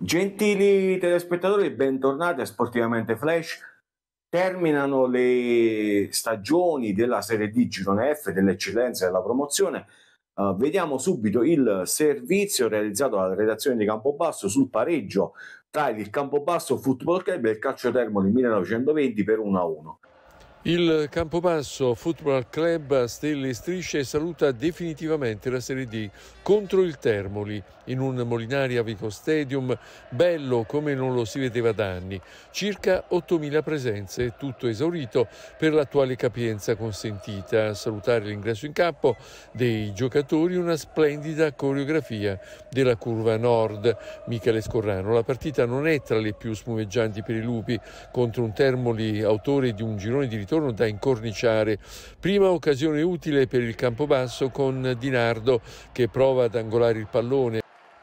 Gentili telespettatori, bentornati a Sportivamente Flash. Terminano le stagioni della Serie D Girone F dell'eccellenza e della promozione. Uh, vediamo subito il servizio realizzato dalla redazione di Campobasso sul pareggio tra il Campobasso Football Club e il Calcio Termoli 1920 per 1-1. Il Campobasso Football Club a Stelle e Strisce saluta definitivamente la Serie D contro il Termoli in un Molinari Avico Stadium bello come non lo si vedeva da anni. Circa 8.000 presenze, tutto esaurito per l'attuale capienza consentita. A salutare l'ingresso in campo dei giocatori una splendida coreografia della curva nord. Michele Scorrano, la partita non è tra le più spumeggianti per i lupi contro un Termoli autore di un girone di ritorno ritorno da incorniciare. Prima occasione utile per il campobasso con Dinardo che prova ad angolare il pallone.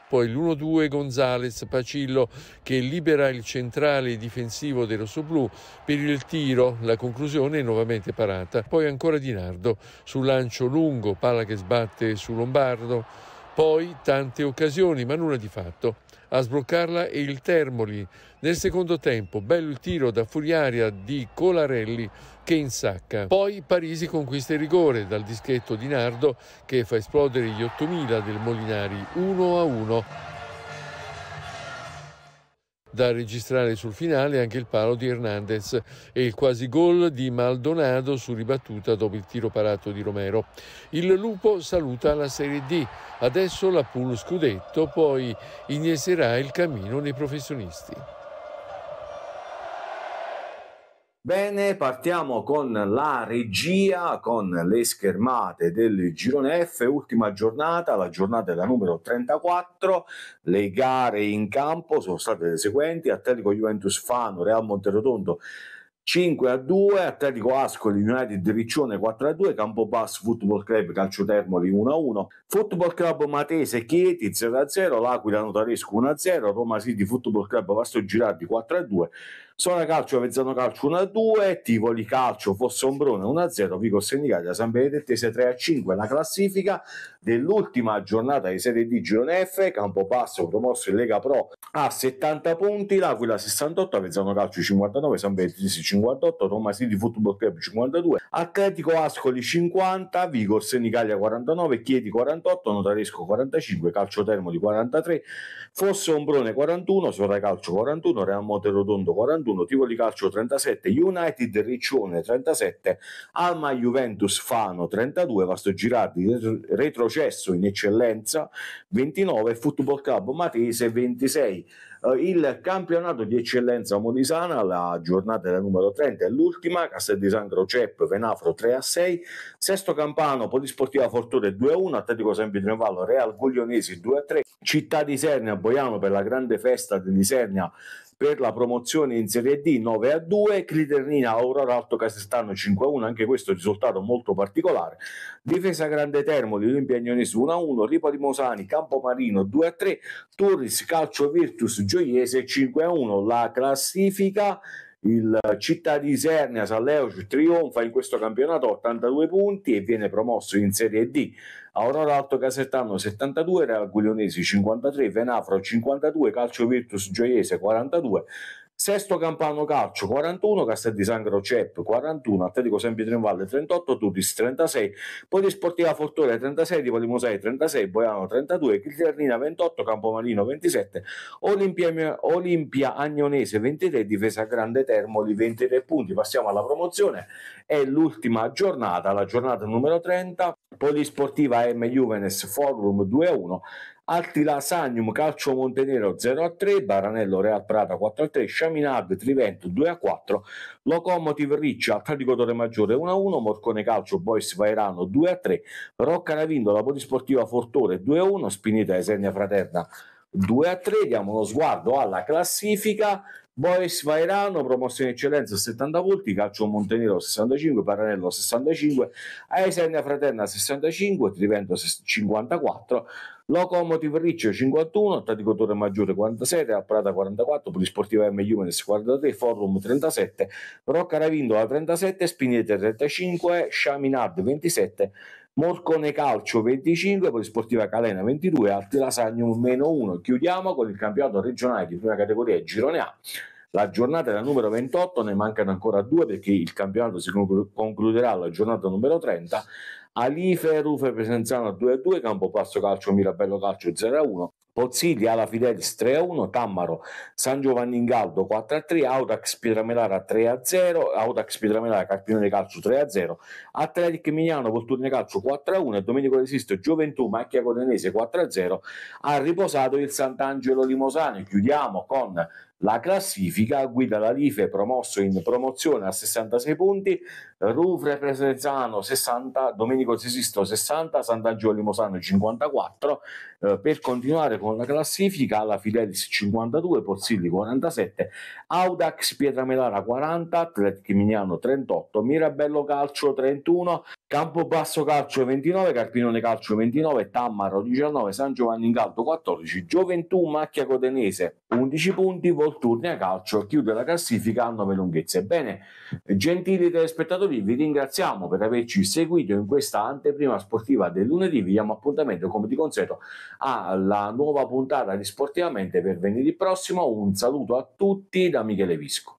Poi l'1-2 Gonzales Pacillo che libera il centrale difensivo del rossoblù per il tiro, la conclusione è nuovamente parata. Poi ancora Dinardo sul lancio lungo, palla che sbatte su Lombardo. Poi tante occasioni, ma nulla di fatto. A sbloccarla è il Termoli. Nel secondo tempo, bel tiro da furiaria di Colarelli che insacca. Poi Parisi conquista il rigore dal dischetto di Nardo che fa esplodere gli 8000 del Molinari 1 a 1 da registrare sul finale anche il palo di Hernandez e il quasi gol di Maldonado su ribattuta dopo il tiro parato di Romero. Il Lupo saluta la Serie D, adesso la pool scudetto, poi innesierà il cammino nei professionisti. Bene, partiamo con la regia, con le schermate del girone F, ultima giornata, la giornata è numero 34, le gare in campo sono state le seguenti, Atletico Juventus Fano, Real Monterotondo 5 a 2, Atletico Ascoli United Riccione 4 a 2, Campobas Football Club Calcio Termoli 1 a 1, Football Club Matese Chieti 0 a 0, L'Aquila Notaresco 1 a 0, Roma City Football Club Vasto Girardi 4 a 2, Sora Calcio, Vezzano Calcio 1-2, Tivoli Calcio, Fosse Ombrone 1-0, Vico Senigallia, San Benedettese 3-5, la classifica dell'ultima giornata di Serie D Girone F, Campobasso promosso in Lega Pro a 70 punti, L'Aquila 68, Vezzano Calcio 59, San Benedettese 58, Roma City Football Club 52, Atletico Ascoli 50, Vico Senigallia 49, Chieti 48, Notaresco 45, Calcio Termo 43, Fosse Ombrone 41, Sora Calcio 41, Real Monte Rotondo 41, 41, Tivoli Calcio 37, United Riccione 37, Alma Juventus Fano 32, Vasto Girardi retrocesso in eccellenza 29, Football Club Matese 26. Eh, il campionato di eccellenza modisana, la giornata era numero 30, è l'ultima, Castel di Sangro Cep, Venafro 3 a 6, Sesto Campano, Polisportiva Fortore 2 a 1, Atletico San Vallo, Real Guglionesi 2 a 3, Città di Sernia, Boiano per la grande festa di Sernia per la promozione in Serie D 9 a 2, Criternina, Aurora Alto Casestano 5 a 1, anche questo risultato molto particolare. Difesa Grande Termoli, Olimpia Agnonese 1 a 1, Ripa Mosani, Campomarino 2 a 3, Turris Calcio Virtus Gioiese 5 a 1 la classifica. Il Città di Isernia San Salleuc trionfa in questo campionato 82 punti e viene promosso in Serie D. Aurora Alto Casertano 72, Real Guglionesi 53, Venafro 52, Calcio Virtus Gioiese 42, Sesto Campano Calcio 41, Castel di Sangro CEP 41, Atletico Sempre Trionvalle 38, Tutis 36, Polisportiva Sportiva Fortore 36, di Polimosei 36, Boiano 32, Chilternina 28, Campomarino 27, Olimpia, Olimpia Agnonese 23, Difesa Grande Termoli 23 punti. Passiamo alla promozione, è l'ultima giornata, la giornata numero 30, Polisportiva M Juvenes Forum 2 1, Attila Sagnum Calcio Montenero 0 a 3, Baranello Real Prata 4 a 3, Chaminade Trivento 2 a 4, Locomotive Riccia Atletico Torre Maggiore 1 a 1, Morcone Calcio Boys Vairano 2 a 3, Rocca La Polisportiva Fortore 2 a 1, Spineta Esenia Fraterna 2 a 3. Diamo uno sguardo alla classifica Boris Vairano, promozione eccellenza 70 volti, calcio Montenero 65, Paranello 65, Aesenia Fraterna 65, Trivento 54, Locomotive Riccio 51, Tatico Torre Maggiore 47, Apparata 44, Polisportiva M Juvenes 43, Forum 37, Rocca Ravindola 37, Spinete 35, Shaminard 27, Morcone Calcio 25, Polisportiva Calena 22, Altila Sagnum meno 1. Chiudiamo con il campionato regionale di prima categoria Girone A. La giornata è la numero 28, ne mancano ancora due perché il campionato si concluderà la giornata numero 30. Alife Rufe Presenzano 2 a 2, Campopasso Calcio Mirabello Calcio 0 1, Pozzilli alla Fidelis 3-1, Tammaro San Giovanni Ingaldo 4-3, Audax Piedramelara 3-0, Audax Piedramelara Pietramelara di Calcio 3-0, Atletic Mignano Volturne Calcio 4-1 Domenico Resisto Gioventù Macchia Codenese 4-0, ha riposato il Sant'Angelo Limosano. Chiudiamo con la classifica guida la Life promosso in promozione a 66 punti, Rufre Presenzano 60, Domenico Sesisto 60, Sant'Angelo Limosano 54. Eh, per continuare con la classifica, la Fidelis 52, Pozzilli 47, Audax Pietramelara 40, Atletic Mignano 38, Mirabello Calcio 31, Campobasso Calcio 29, Carpinone Calcio 29, Tammaro 19, San Giovanni in Galdo 14, Gioventù Macchia Codenese 11 punti, Volturni a Calcio chiude la classifica a 9 lunghezze. Ebbene, gentili telespettatori, vi ringraziamo per averci seguito in questa anteprima sportiva del lunedì. Vi diamo appuntamento, come di consueto, alla nuova puntata di Sportivamente per venerdì prossimo. Un saluto a tutti da Michele Visco.